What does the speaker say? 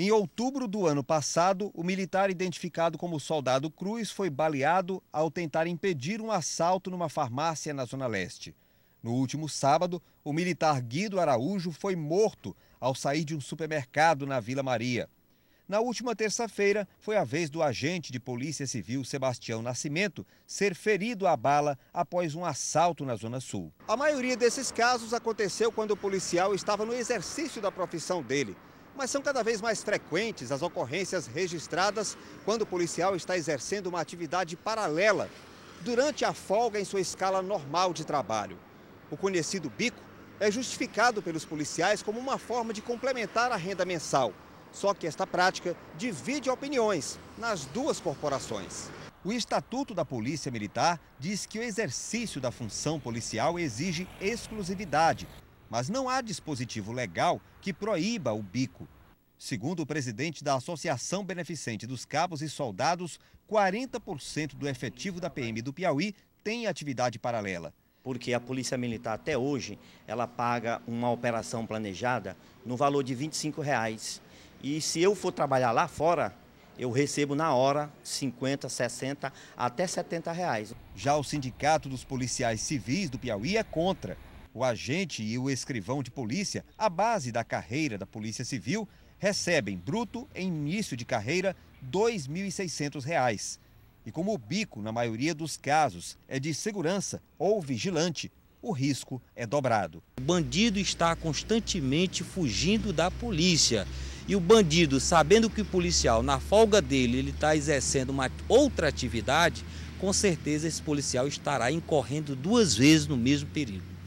Em outubro do ano passado, o militar identificado como Soldado Cruz foi baleado ao tentar impedir um assalto numa farmácia na Zona Leste. No último sábado, o militar Guido Araújo foi morto ao sair de um supermercado na Vila Maria. Na última terça-feira, foi a vez do agente de Polícia Civil Sebastião Nascimento ser ferido à bala após um assalto na Zona Sul. A maioria desses casos aconteceu quando o policial estava no exercício da profissão dele mas são cada vez mais frequentes as ocorrências registradas quando o policial está exercendo uma atividade paralela durante a folga em sua escala normal de trabalho. O conhecido bico é justificado pelos policiais como uma forma de complementar a renda mensal. Só que esta prática divide opiniões nas duas corporações. O Estatuto da Polícia Militar diz que o exercício da função policial exige exclusividade mas não há dispositivo legal que proíba o bico. Segundo o presidente da Associação Beneficente dos Cabos e Soldados, 40% do efetivo da PM do Piauí tem atividade paralela porque a Polícia Militar até hoje ela paga uma operação planejada no valor de 25 reais. E se eu for trabalhar lá fora, eu recebo na hora 50, 60, até 70 reais. Já o Sindicato dos Policiais Civis do Piauí é contra. O agente e o escrivão de polícia, a base da carreira da Polícia Civil, recebem bruto, em início de carreira, R$ 2.600. E como o bico, na maioria dos casos, é de segurança ou vigilante, o risco é dobrado. O bandido está constantemente fugindo da polícia. E o bandido, sabendo que o policial, na folga dele, ele está exercendo uma outra atividade, com certeza esse policial estará incorrendo duas vezes no mesmo período.